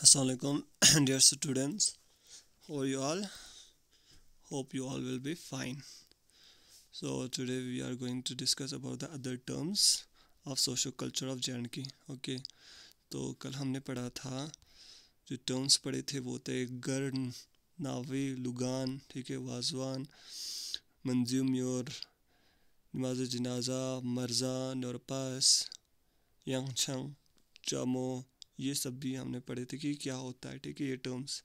Assalamualaikum dear students how are you all hope you all will be fine so today we are going to discuss about the other terms of social culture of J Okay. तो कल हमने पढ़ा था जो terms पढ़े थे वो थे गर्न नावी लुगान ठीक है वाजवान मंजूम योर नमाज जनाजा मर्जा नौरपास यंग छंग चमो ये सब भी हमने पढ़े थे कि क्या होता है ठीक है ये टर्म्स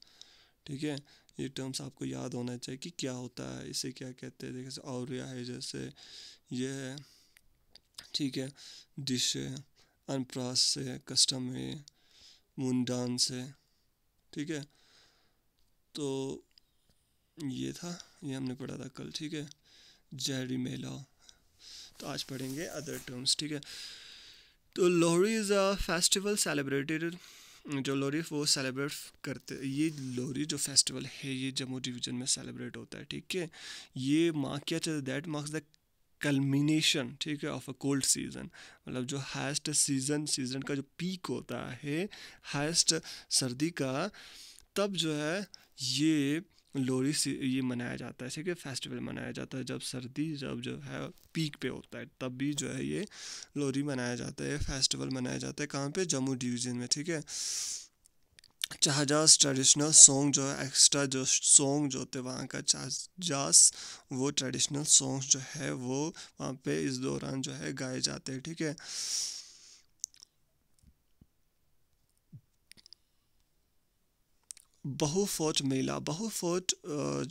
ठीक है ये टर्म्स आपको याद होना चाहिए कि क्या होता है इसे क्या कहते हैं जैसे और है जैसे ये है ठीक है डिश है अनप्रास है कस्टम है मून डांस है ठीक है तो ये था ये हमने पढ़ा था कल ठीक है जहरी मेला तो आज पढ़ेंगे अदर टर्म्स ठीक है तो Lohri is a festival celebrated जो लोहरी वो सेलिब्रेट करते ये लोहरी जो फेस्टिवल है ये जम्मू डिवीज़न में सेलिब्रेट होता है ठीक है ये माँ क्या जाता दैट मार्क्स द कलमिनेशन ठीक है ऑफ अ कोल्ड सीज़न मतलब जो हाइस्ट सीज़न सीज़न का जो पीक होता है हाइस्ट सर्दी का तब जो है ये लोरी ये मनाया जाता है ठीक है फेस्टिवल मनाया जाता है जब सर्दी जब जो है पीक पे होता है तब भी जो है ये लोरी मनाया जाता है फेस्टिवल मनाया जाता है कहाँ पे जम्मू डिवीज़न में ठीक है चाहजास ट्रेडिशनल सॉन्ग जो है एक्स्ट्रा जो सॉन्ग जो होते वहाँ का चाहजास वो ट्रेडिशनल सॉन्ग जो है वो वहाँ पे इस दौरान जो है गाए जाते हैं ठीक है बहुफोर्ट मेला बहुफोर्ट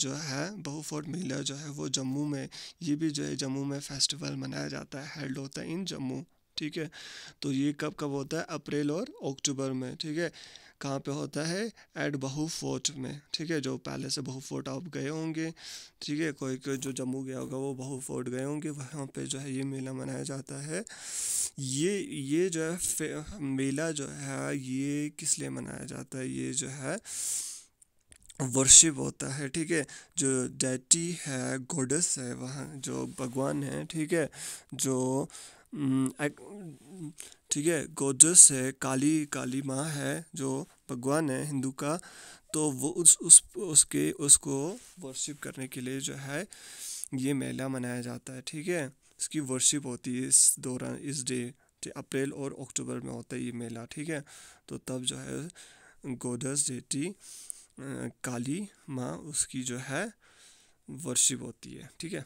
जो है बहुफोर्ट मेला जो है वो जम्मू में ये भी जो है जम्मू में फेस्टिवल मनाया जाता है हेल्ड होता है इन जम्मू ठीक है तो ये कब कब होता है अप्रैल और अक्टूबर में ठीक है कहाँ पे होता है एट बहू फोर्ट में ठीक है जो पहले से बहू फोर्ट आप गए होंगे ठीक है कोई कोई जो जम्मू गया होगा वो बहू फोर्ट गए होंगे वहाँ पे जो है ये मेला मनाया जाता है ये ये जो है मेला जो है ये किस लिए मनाया जाता है ये जो है वर्शिप होता है ठीक है जो डैटी है गोडस है वहाँ जो भगवान है ठीक है जो हम्म, ठीक है गोजस है काली काली माँ है जो भगवान है हिंदू का तो वो उस उस उसके उसको वर्शिप करने के लिए जो है ये मेला मनाया जाता है ठीक है इसकी वर्शिप होती है इस दौरान इस डे अप्रैल और अक्टूबर में होता है ये मेला ठीक है तो तब जो है गोदस जेटी काली माँ उसकी जो है वर्शिप होती है ठीक है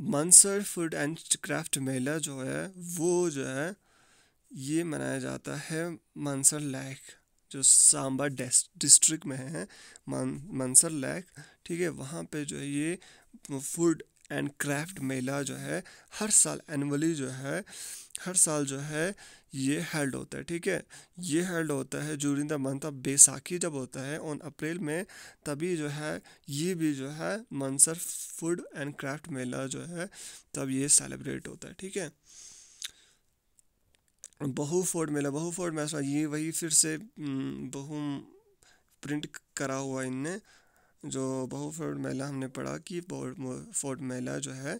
Mansar food and craft mela जो है वो जो है ये मनाया जाता है मंसर लैक जो सांबा डिस्ट्रिक्ट में है मंसर लैक ठीक है वहाँ पे जो है ये फूड एंड क्राफ्ट मेला जो है हर साल एनुअली जो है हर साल जो है ये हेल्ड होता है ठीक है ये हेल्ड होता है during the month of Baisakhi जब होता है ऑन अप्रैल में तभी जो है ये भी जो है Mansar food and craft mela जो है तब ये सेलिब्रेट होता है ठीक है बहु फोर्ड मेला बहु फोर्ड मेला ये वही फिर से हम्म, बहु प्रिंट करा हुआ इनने जो बहु फोर्ड मेला हमने पढ़ा कि फोर्ड मेला जो है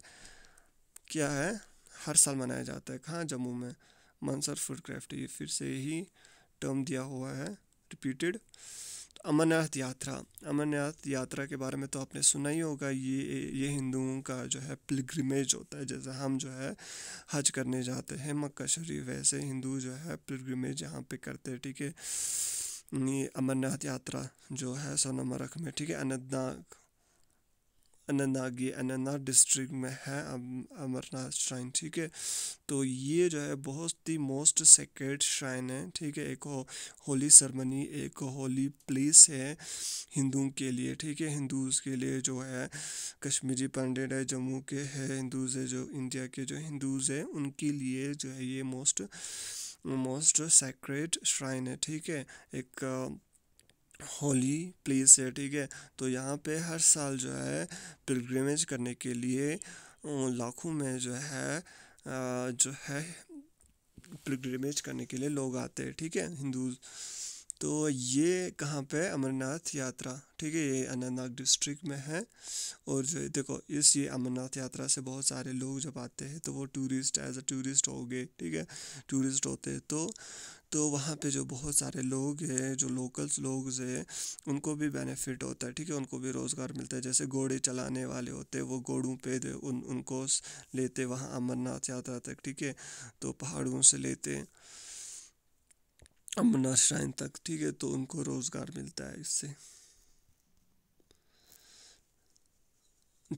क्या है हर साल मनाया जाता है कहाँ जम्मू में मंसर फूड क्राफ्ट ये फिर से यही टर्म दिया हुआ है रिपीटेड तो अमरनाथ यात्रा अमरनाथ यात्रा के बारे में तो आपने सुना ही होगा ये ये हिंदुओं का जो है पिलग्रिमेज होता है जैसे हम जो है हज करने जाते हैं मक्का शरीफ वैसे हिंदू जो है पिलग्रिमेज यहाँ पे करते हैं ठीक है अमरनाथ यात्रा जो है सोनमर्ग में ठीक है अनंतनाग अनंतनाग ये अनंतनाग डिस्ट्रिक्ट में है अमरनाथ श्राइन ठीक है तो ये जो है बहुत ही मोस्ट सेक्रेट श्राइन है ठीक है एक हो, होली सरमनी एक होली प्लेस है हिंदुओं के लिए ठीक है हिंदूज़ के लिए जो है कश्मीरी पंडित है जम्मू के है हिंदूज़ है जो इंडिया के जो हिंदूज़ है उनके लिए जो है ये मोस्ट मोस्ट सेक्रेट श्राइन है ठीक है एक होली प्लेस है ठीक है तो यहाँ पे हर साल जो है पिलग्रमेज करने के लिए लाखों में जो है जो है पिलग्रेमेज करने के लिए लोग आते हैं ठीक है हिंदू तो ये कहाँ पे अमरनाथ यात्रा ठीक है ये अनंतनाग डिस्ट्रिक्ट में है और जो देखो इस ये अमरनाथ यात्रा से बहुत सारे लोग जब आते हैं तो वो टूरिस्ट एज अ टूरिस्ट हो गए ठीक है टूरिस्ट होते हैं तो तो वहाँ पे जो बहुत सारे लोग हैं जो लोकल्स लोग हैं उनको भी बेनिफिट होता है ठीक है उनको भी रोज़गार मिलता है जैसे घोड़े चलाने वाले होते हैं वो घोड़ों पे दे उन उनको लेते वहाँ अमरनाथ यात्रा तक ठीक है तो पहाड़ों से लेते हैं अमरनाथ श्राइन तक ठीक है तो उनको रोज़गार मिलता है इससे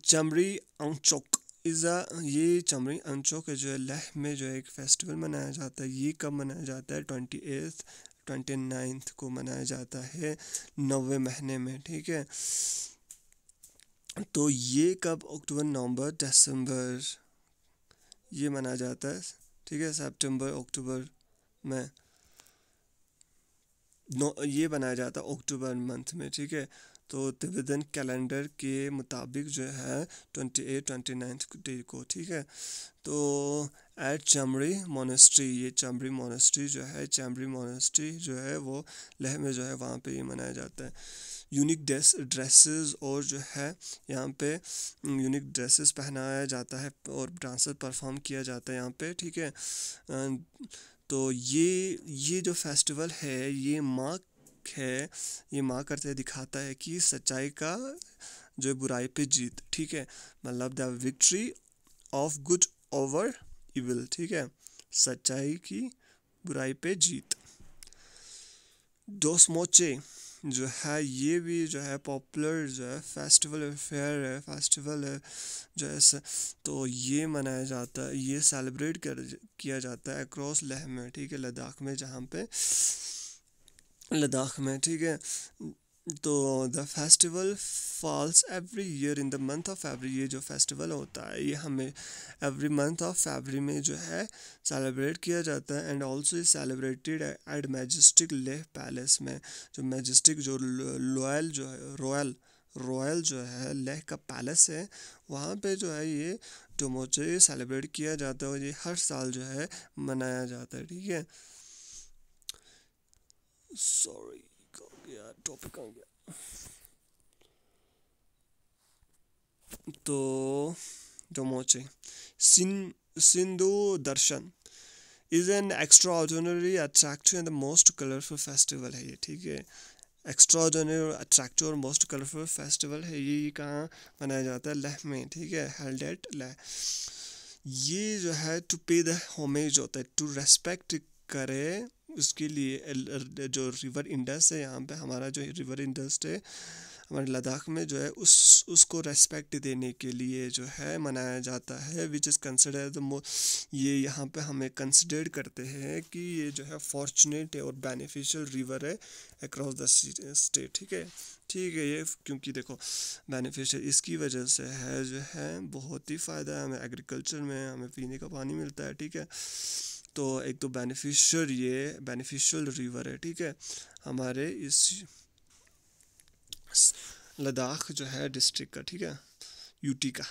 चमड़ी अंचौक इज़ा ये चमड़ी अंचौक जो है लह में जो है एक फेस्टिवल मनाया जाता है ये कब मनाया जाता है ट्वेंटी एथ ट्वेंटी नाइन्थ को मनाया जाता है नवे महीने में ठीक है तो ये कब अक्टूबर नवंबर दिसंबर ये मनाया जाता है ठीक है सितंबर अक्टूबर में नो ये बनाया जाता है अक्टूबर मंथ में ठीक है तो तिब्बतन कैलेंडर के मुताबिक जो है twenty eight twenty ninth day को ठीक है तो एट चमड़ी मोनेस्ट्री ये चमड़ी मोनेस्ट्री जो है चमड़ी मोनेस्ट्री जो है वो लह में जो है वहाँ पे ये मनाया जाता है यूनिक ड्रेस ड्रेसेस और जो है यहाँ पे यूनिक ड्रेसेस पहनाया जाता है और डांसर परफॉर्म किया जाता है यहाँ पे ठीक है तो ये ये जो फेस्टिवल है ये माँ है ये माँ करते दिखाता है कि सच्चाई का जो बुराई पे जीत ठीक है मतलब the victory of good over evil ठीक है सच्चाई की बुराई पे जीत दोस्त जो है ये भी जो है पॉपुलर जो है फेस्टिवल है फेयर है फेस्टिवल है जो है तो ये मनाया जाता है ये सेलिब्रेट कर किया जाता है अक्रॉस लह में ठीक है लद्दाख में जहाँ पे लद्दाख में ठीक है तो the festival falls every year in the month of every ये जो फेस्टिवल होता है ये हमें एवरी मंथ ऑफ फेवरी में जो है सेलिब्रेट किया जाता है and also is celebrated at majestic Leh palace में जो मैजिस्टिक जो लॉयल जो है रॉयल रॉयल जो है लेह का पैलेस है वहाँ पे जो है ये ये सेलिब्रेट किया जाता है और ये हर साल जो है मनाया जाता है ठीक है सॉरी गया टॉपिक आ गया तो जो मोचे सिं Sindhu Darshan is an extraordinary attractive and the most colourful festival है ये ठीक है एक्स्ट्रा ऑर्डनरी अट्रैक्टिव और मोस्ट कलरफुल फेस्टिवल है ये कहाँ मनाया जाता है लह में ठीक है हेल्ड एट लेह ये जो है टू पे द होमेज होता है टू रेस्पेक्ट करें उसके लिए जो रिवर इंडस है यहाँ पे हमारा जो रिवर इंडस्ट है हमारे लद्दाख में जो है उस उसको रेस्पेक्ट देने के लिए जो है मनाया जाता है विच इज़ कंसिडर द ये यहाँ पे हमें कंसिडर करते हैं कि ये जो है फॉर्चुनेट है और बेनिफिशियल रिवर है अक्रॉस द स्टेट ठीक है ठीक है ये क्योंकि देखो बेनिफिशियल इसकी वजह से है जो है बहुत ही फ़ायदा है हमें एग्रीकल्चर में हमें पीने का पानी मिलता है ठीक है तो एक तो बेनिफिशियल ये बेनिफिशियल रिवर है ठीक है हमारे इस लद्दाख जो है डिस्ट्रिक्ट का ठीक है यूटी का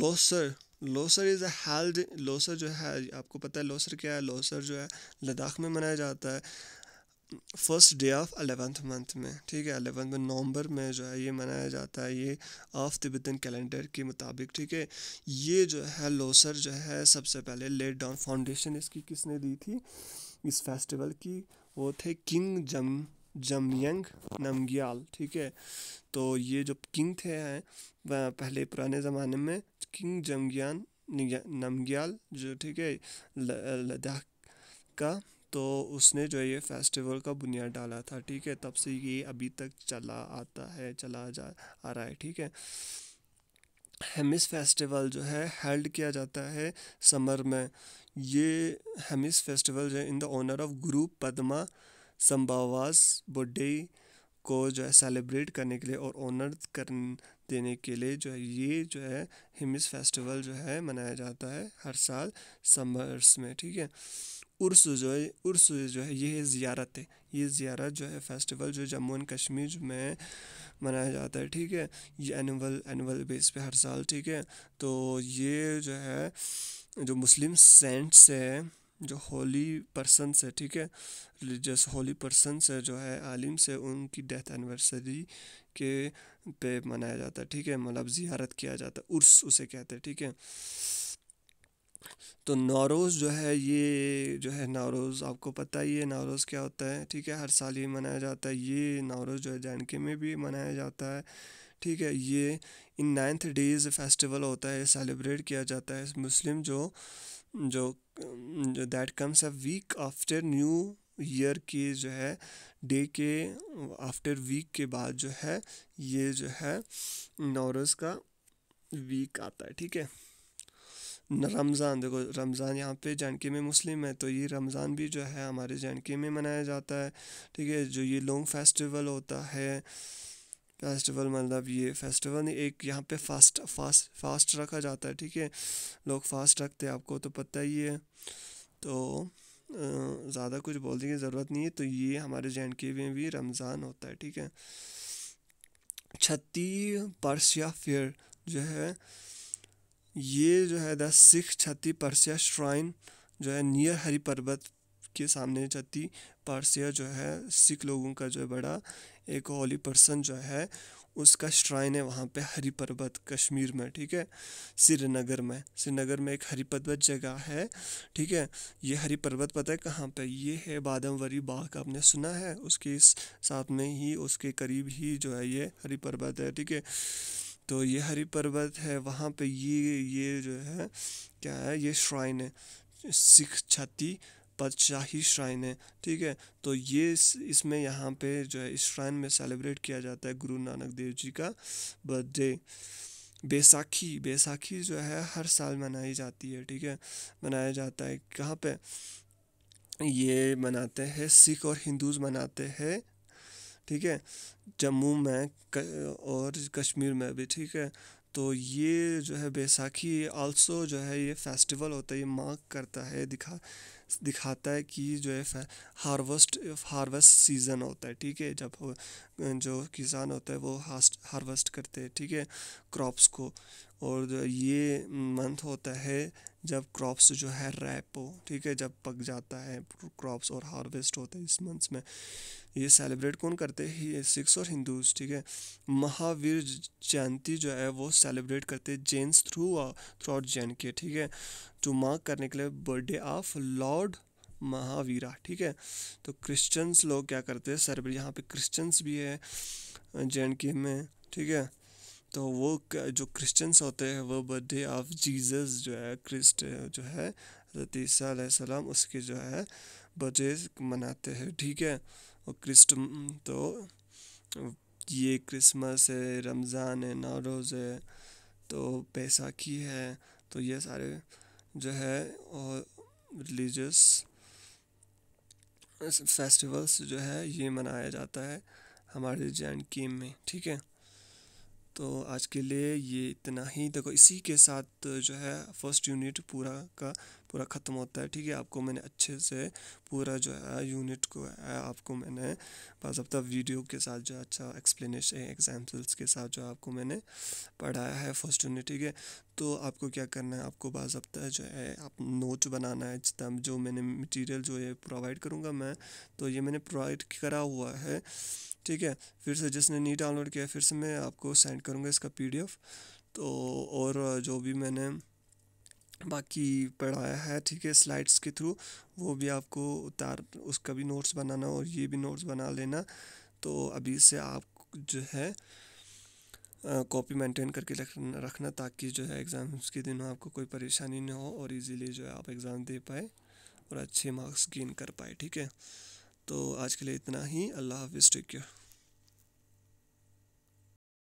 Losar Losar is a held Losar जो है आपको पता है लोसर क्या है लोसर जो है लद्दाख में मनाया जाता है first day of eleventh month में ठीक है अलेवेंथ में नवंबर में जो है ये मनाया जाता है ये ऑफ तिब्बतन कैलेंडर के मुताबिक ठीक है ये जो है लोसर जो है सबसे पहले लेट डाउन फाउंडेशन इसकी किसने दी थी इस फेस्टिवल की वो थे किंग जम जमयंग नमग्याल ठीक है तो ये जो किंग थे हैं पहले पुराने ज़माने में किंग जमग्यान नमग्याल जो ठीक है लद्दाख का तो उसने जो है ये फेस्टिवल का बुनियाद डाला था ठीक है तब से ये अभी तक चला आता है चला जा आ रहा है ठीक है हेमिस फेस्टिवल जो है हेल्ड किया जाता है समर में ये हेमिस फेस्टिवल जो है इन द ऑनर ऑफ गुरु पद्मा संभावास बुड्ढे को जो है सेलिब्रेट करने के लिए और ऑनर कर देने के लिए जो है ये जो है हेमिस फेस्टिवल जो है मनाया जाता है हर साल समर्स में ठीक है उर्स जो है उर्स जो है ये ज़ियारत है ये ज़ियारत जो है फेस्टिवल जो जम्मू एंड कश्मीर में मनाया जाता है ठीक है ये एनुअल एनुअल बेस पे हर साल ठीक है तो ये जो है जो मुस्लिम सेंट्स है जो होली पर्सन है ठीक है रिलीजस होली पर्सन है जो है आलिम से उनकी डेथ एनिवर्सरी के पे मनाया जाता है ठीक है मतलब जियारत किया जाता है उर्स उसे कहते हैं ठीक है तो नौरोज़ जो है ये जो है नौरोज़ आपको पता ही है नौरोज़ क्या होता है ठीक है हर साल ये मनाया जाता है ये नौरोज़ जो है के में भी मनाया जाता है ठीक है ये इन नाइन्थ डेज फेस्टिवल होता है सेलिब्रेट किया जाता है मुस्लिम जो जो that comes a week after new year के जो है डे के आफ्टर वीक के बाद जो है ये जो है नौरोज़ का वीक आता है ठीक है रमज़ान देखो रमज़ान यहाँ पे जानके में मुस्लिम है तो ये रमज़ान भी जो है हमारे जानके में मनाया जाता है ठीक है जो ये लॉन्ग फेस्टिवल होता है फेस्टिवल मतलब ये फेस्टिवल नहीं एक यहाँ पे फास्ट फास्ट फास्ट रखा जाता है ठीक है लोग फास्ट रखते हैं आपको तो पता ही है तो ज़्यादा कुछ बोलने की ज़रूरत नहीं है तो ये हमारे जे में भी रमज़ान होता है ठीक है छत्ती पर्स या फिर जो है ये जो है द सिख छत्ती परसिया श्राइन जो है नियर हरी पर्वत के सामने छत्ती परसिया जो है सिख लोगों का जो है बड़ा एक होली पर्सन जो है उसका श्राइन है वहाँ पे हरी पर्वत कश्मीर में ठीक है श्रीनगर में श्रीनगर में एक हरी पर्वत जगह है ठीक है ये हरी पर्वत पता है कहाँ पे ये है बादमवरी बाग आपने सुना है उसके साथ में ही उसके करीब ही जो है ये हरी पर्वत है ठीक है तो ये हरी पर्वत है वहाँ पे ये ये जो है क्या है ये श्राइन है सिख छाती पदशाही श्राइन है ठीक है तो ये इस, इसमें यहाँ पे जो है इस श्राइन में सेलिब्रेट किया जाता है गुरु नानक देव जी का बर्थडे बैसाखी बैसाखी जो है हर साल मनाई जाती है ठीक है मनाया जाता है कहाँ पे ये मनाते हैं सिख और हिंदूज मनाते हैं ठीक है जम्मू में और कश्मीर में भी ठीक है तो ये जो है बैसाखी आल्सो जो है ये फेस्टिवल होता है ये मार्क करता है दिखा दिखाता है कि जो है हार्वेस्ट हार्वेस्ट सीज़न होता है ठीक है जब जो किसान होता है वो हार्वेस्ट करते हैं ठीक है क्रॉप्स को और ये मंथ होता है जब क्रॉप्स जो है रैपो ठीक है जब पक जाता है क्रॉप्स और हार्वेस्ट होते हैं इस मंथ्स में ये सेलिब्रेट कौन करते हैं सिक्स और हिंदूज ठीक है महावीर जयंती जो है वो सेलिब्रेट करते हैं Jains through throughout Jain के ठीक है टू मार्क करने के लिए बर्थडे ऑफ लॉर्ड महावीरा ठीक है तो क्रिश्चियंस लोग क्या करते हैं सेलिब्रेट यहाँ पे क्रिश्चियंस भी है जैन के में ठीक है तो वो जो क्रिश्चियंस होते हैं वो बर्थडे ऑफ जीसस जो है क्रिस्ट जो है हजरत उसके जो है बर्थडे मनाते हैं ठीक है और क्रिस्ट तो ये क्रिसमस है रमज़ान है नवरोज है तो बैसाखी है तो ये सारे जो है और रिलीजस फेस्टिवल्स जो है ये मनाया जाता है हमारे जे एंड में ठीक है तो आज के लिए ये इतना ही देखो इसी के साथ जो है फर्स्ट यूनिट पूरा का पूरा ख़त्म होता है ठीक है आपको मैंने अच्छे से पूरा जो है यूनिट को है आपको मैंने बाबा वीडियो के साथ जो है अच्छा एक्सप्लेनेशन एग्जाम्पल्स के साथ जो आपको मैंने पढ़ाया है फर्स्ट यूनिट ठीक है तो आपको क्या करना है आपको बाबा जो है आप नोट बनाना है जितना जो मैंने मटीरियल जो है प्रोवाइड करूँगा मैं तो ये मैंने प्रोवाइड करा हुआ है ठीक है फिर से जिसने नहीं डाउनलोड किया फिर से मैं आपको सेंड करूँगा इसका पी तो और जो भी मैंने बाकी पढ़ाया है ठीक है स्लाइड्स के थ्रू वो भी आपको उतार उसका भी नोट्स बनाना और ये भी नोट्स बना लेना तो अभी से आप जो है कॉपी मेंटेन करके रखना रखना ताकि जो है एग्ज़ाम्स के दिनों आपको कोई परेशानी ना हो और इजीली जो है आप एग्ज़ाम दे पाए और अच्छे मार्क्स गेन कर पाए ठीक है तो आज के लिए इतना ही अल्लाह हाफिज़ टेक केयर